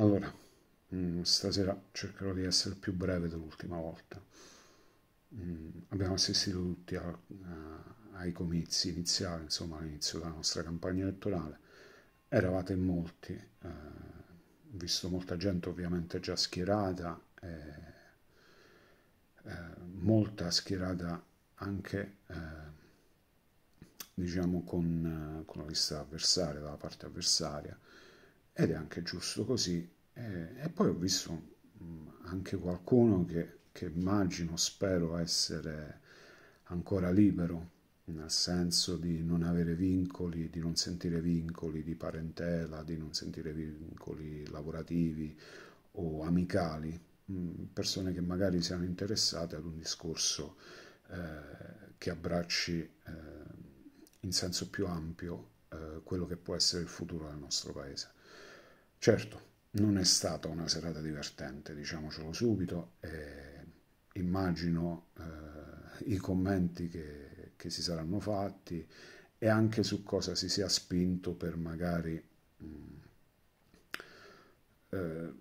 Allora, mm, stasera cercherò di essere più breve dell'ultima volta. Mm, abbiamo assistito tutti a, a, ai comizi iniziali, insomma all'inizio della nostra campagna elettorale. Eravate in molti, eh, visto molta gente ovviamente già schierata, eh, eh, molta schierata anche eh, diciamo con, eh, con la lista avversaria, dalla parte avversaria ed è anche giusto così. E, e poi ho visto mm, anche qualcuno che, che, immagino, spero essere ancora libero, nel senso di non avere vincoli, di non sentire vincoli di parentela, di non sentire vincoli lavorativi o amicali, mm, persone che magari siano interessate ad un discorso eh, che abbracci eh, in senso più ampio eh, quello che può essere il futuro del nostro paese. Certo, non è stata una serata divertente, diciamocelo subito, immagino eh, i commenti che, che, si saranno fatti e anche su cosa si sia spinto per magari mh, mm, eh,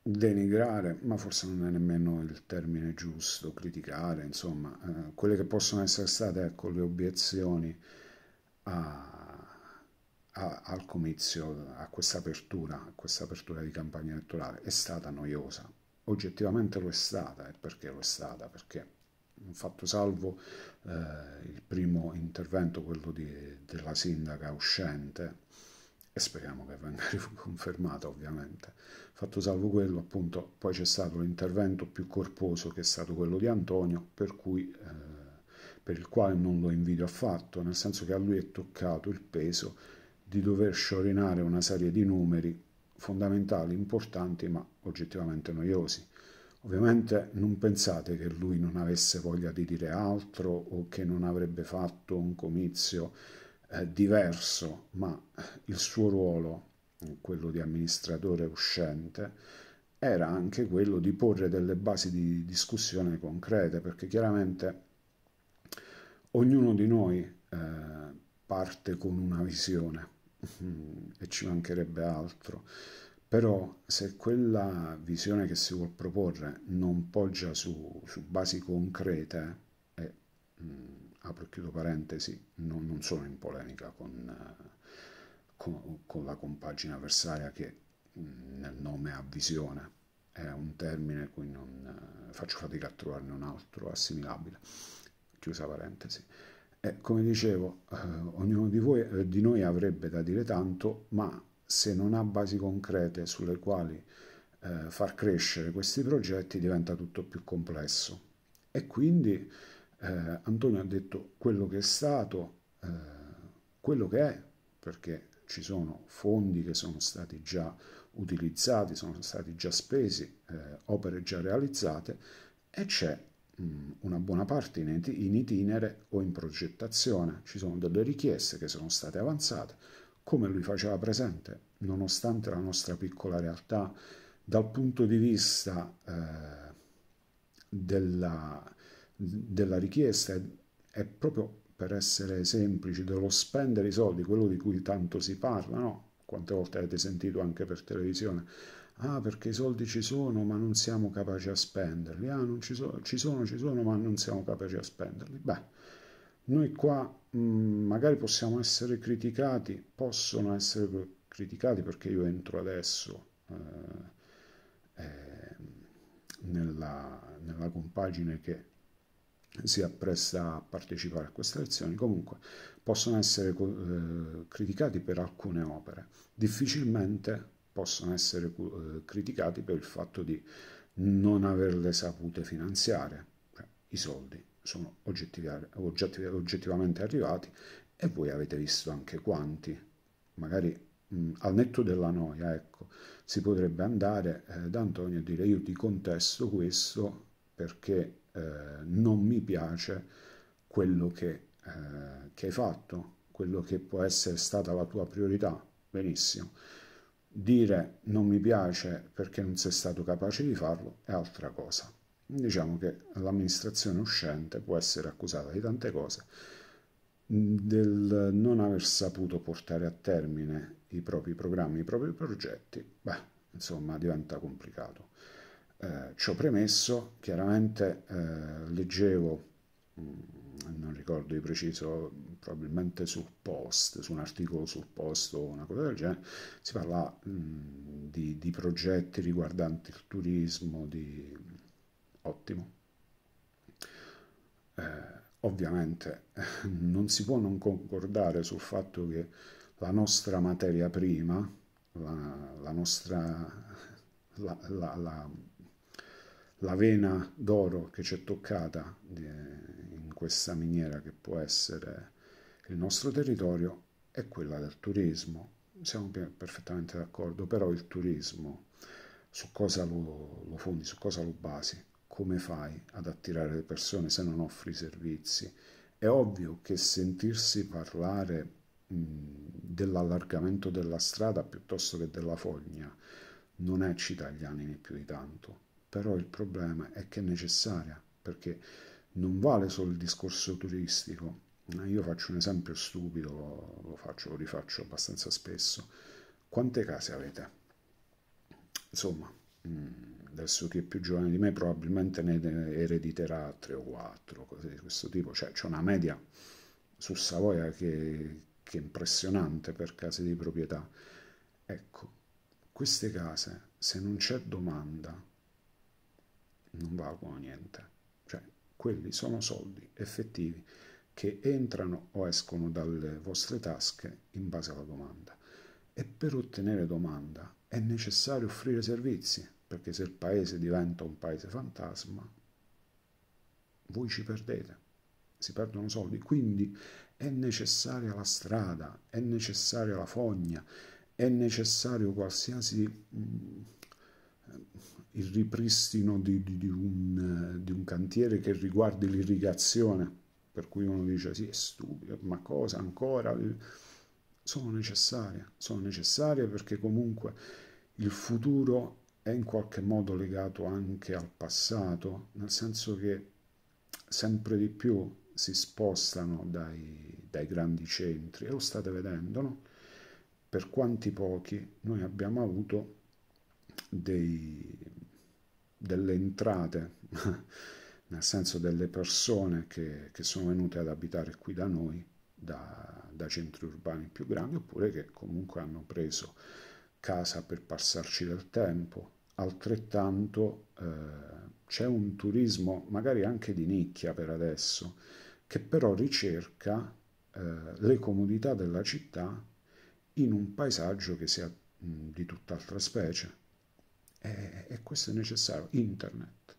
denigrare, ma forse non è nemmeno il termine giusto, criticare, insomma, eh, quelle che possono essere state ecco, le obiezioni al comizio, a questa apertura, a questa apertura di campagna elettorale, è stata noiosa. Oggettivamente lo è stata, e perché lo è stata? Perché fatto salvo eh, il primo intervento, quello di, della sindaca uscente, e speriamo che venga riconfermata ovviamente, fatto salvo quello appunto, poi c'è stato l'intervento più corposo che è stato quello di Antonio, per cui... Eh, per il quale non lo invidio affatto, nel senso che a lui è toccato il peso di dover sciorinare una serie di numeri fondamentali, importanti, ma oggettivamente noiosi. Ovviamente non pensate che lui non avesse voglia di dire altro o che non avrebbe fatto un comizio eh, diverso, ma il suo ruolo, quello di amministratore uscente, era anche quello di porre delle basi di discussione concrete, perché chiaramente ognuno di noi eh, parte con una visione Mm, e ci mancherebbe altro, però se quella visione che si vuol proporre non poggia su, su basi concrete, e, mh, mm, apro e chiudo parentesi, non, non sono in polemica con, eh, con, con, la compagina avversaria che mh, mm, nel nome ha visione, è un termine cui non, eh, faccio fatica a trovarne un altro assimilabile, chiusa parentesi. Eh, come dicevo, eh, ognuno di, voi, eh, di noi avrebbe da dire tanto, ma se non ha basi concrete sulle quali eh, far crescere questi progetti diventa tutto più complesso. E quindi eh, Antonio ha detto quello che è stato, eh, quello che è, perché ci sono fondi che sono stati già utilizzati, sono stati già spesi, opere già realizzate e c'è Mm, una buona parte in itinere o in progettazione. Ci sono delle richieste che sono state avanzate, come lui faceva presente, nonostante la nostra piccola realtà, dal punto di vista eh, della, della, richiesta, è proprio per essere semplici, dello spendere i soldi, quello di cui tanto si parla, no? Quante volte avete sentito anche per televisione, Ah, perché i soldi ci sono ma non siamo capaci a spenderli. Ah, non ci, so ci sono, ci sono ma non siamo capaci a spenderli. Beh, noi qua mh, mm, magari possiamo essere criticati, possono essere criticati perché io entro adesso eh, eh, nella, nella compagine che si appresta a partecipare a queste lezioni, comunque possono essere eh, criticati per alcune opere, difficilmente possono essere eh, criticati per il fatto di non averle sapute finanziare. I soldi sono oggettivamente arrivati e voi avete visto anche quanti. Magari mh, mm, al netto della noia, ecco, si potrebbe andare eh, da Antonio e dire io ti contesto questo perché eh, non mi piace quello che, eh, che hai fatto, quello che può essere stata la tua priorità. Benissimo dire non mi piace perché non sei stato capace di farlo è altra cosa. Diciamo che l'amministrazione uscente può essere accusata di tante cose, del non aver saputo portare a termine i propri programmi, i propri progetti, beh, insomma, diventa complicato. Eh, ciò premesso, chiaramente eh, leggevo mh, mm, non ricordo di preciso, probabilmente sul post, su un articolo sul post o una cosa del genere, si parla mh, di, di progetti riguardanti il turismo, di... ottimo. Eh, ovviamente non si può non concordare sul fatto che la nostra materia prima, la, la nostra... La, la, la, la vena d'oro che ci è toccata questa miniera che può essere il nostro territorio è quella del turismo. Siamo perfettamente d'accordo, però il turismo su cosa lo, lo fondi, su cosa lo basi, come fai ad attirare le persone se non offri servizi? È ovvio che sentirsi parlare mh, dell'allargamento della strada piuttosto che della fogna non eccita gli animi più di tanto, però il problema è che è necessaria perché non vale solo il discorso turistico. Eh, io faccio un esempio stupido, lo faccio, lo rifaccio abbastanza spesso. Quante case avete? Insomma, mm, adesso chi è più giovane di me probabilmente ne erediterà tre o quattro, cose di questo tipo. Cioè c'è una media su Savoia che, che è impressionante per case di proprietà. Ecco, queste case, se non c'è domanda, non valgono niente quelli sono soldi effettivi che entrano o escono dalle vostre tasche in base alla domanda. E per ottenere domanda è necessario offrire servizi, perché se il paese diventa un paese fantasma, voi ci perdete, si perdono soldi. Quindi è necessaria la strada, è necessaria la fogna, è necessario qualsiasi il ripristino di, di, di, un, di un cantiere che riguardi l'irrigazione, per cui uno dice sì è stupido, ma cosa ancora? Sono necessarie, sono necessarie perché comunque il futuro è in qualche modo legato anche al passato, nel senso che sempre di più si spostano dai, dai grandi centri e lo state vedendo, no? Per quanti pochi noi abbiamo avuto dei, delle entrate, nel senso delle persone che, che, sono venute ad abitare qui da noi, da, da centri urbani più grandi, oppure che comunque hanno preso casa per passarci del tempo. Altrettanto eh, c'è un turismo, magari anche di nicchia per adesso, che però ricerca eh, le comodità della città in un paesaggio che sia mh, di tutt'altra specie e, e questo è necessario. Internet.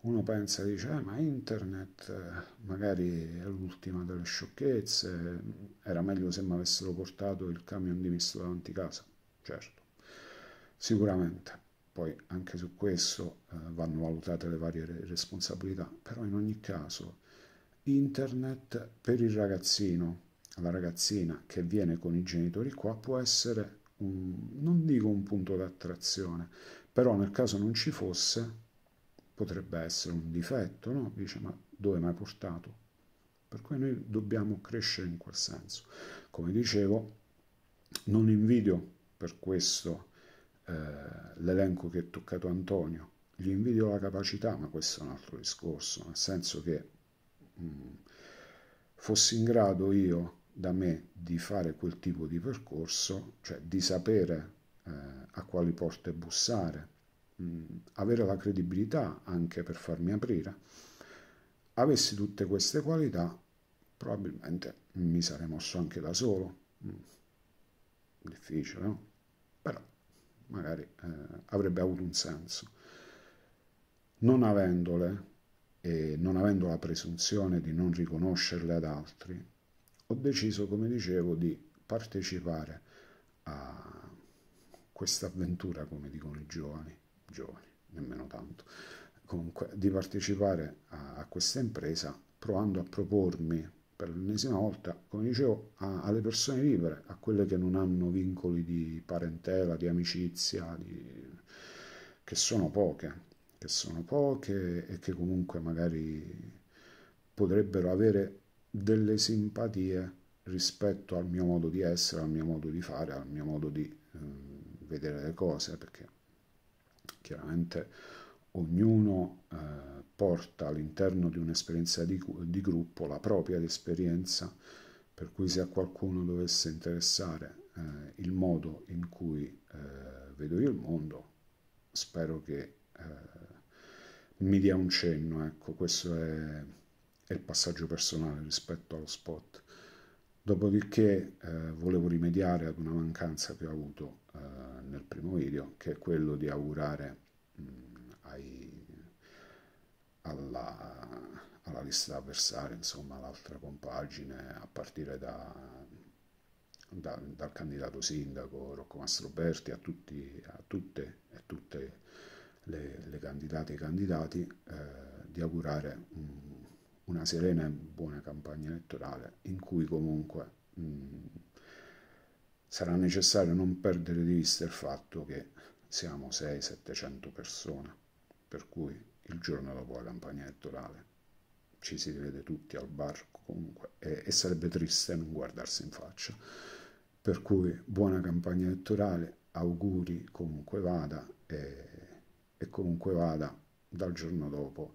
Uno pensa, dice, eh, ma internet magari è l'ultima delle sciocchezze, era meglio se mi avessero portato il camion di misto davanti casa, certo, sicuramente. Poi anche su questo eh, vanno valutate le varie responsabilità, però in ogni caso internet per il ragazzino, la ragazzina che viene con i genitori qua può essere, un, non dico un punto d'attrazione, però nel caso non ci fosse, potrebbe essere un difetto, no? Dice, ma dove mai portato? Per cui noi dobbiamo crescere in quel senso. Come dicevo, non invidio per questo eh, l'elenco che ha toccato Antonio, gli invidio la capacità, ma questo è un altro discorso, nel senso che mh, mm, fossi in grado io da me di fare quel tipo di percorso, cioè di sapere eh, a quali porte bussare, mh, avere la credibilità anche per farmi aprire, avessi tutte queste qualità, probabilmente mi sarei mosso anche da solo. Mh, difficile, no? Però magari eh, avrebbe avuto un senso. Non avendole e non avendo la presunzione di non riconoscerle ad altri, ho deciso, come dicevo, di partecipare a questa avventura, come dicono i giovani giovani, nemmeno tanto, comunque di partecipare a, a questa impresa provando a propormi per l'ennesima volta, come dicevo, a, alle persone libere, a quelle che non hanno vincoli di parentela, di amicizia, di... che sono poche, che sono poche e che comunque magari potrebbero avere delle simpatie rispetto al mio modo di essere, al mio modo di fare, al mio modo di eh, vedere le cose, perché Chiaramente ognuno eh, porta all'interno di un'esperienza di, di, gruppo la propria esperienza, per cui se a qualcuno dovesse interessare eh, il modo in cui eh, vedo io il mondo, spero che eh, mi dia un cenno, ecco, questo è, è, il passaggio personale rispetto allo spot. Dopodiché eh, volevo rimediare ad una mancanza che ho avuto eh, nel primo video, che è quello di augurare mh, mm, ai, alla, alla, lista avversaria, insomma l'altra compagine, a partire da, da, dal candidato sindaco Rocco Mastroberti a, tutti, a tutte e tutte le, le, candidate e i candidati, eh, di augurare un, una serena e buona campagna elettorale in cui comunque... Mh, mm, sarà necessario non perdere di vista il fatto che siamo 6-700 persone, per cui il giorno dopo la campagna elettorale ci si rivede tutti al barco comunque e, e sarebbe triste non guardarsi in faccia. Per cui buona campagna elettorale, auguri comunque vada e, e comunque vada dal giorno dopo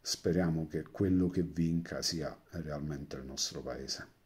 speriamo che quello che vinca sia realmente il nostro paese.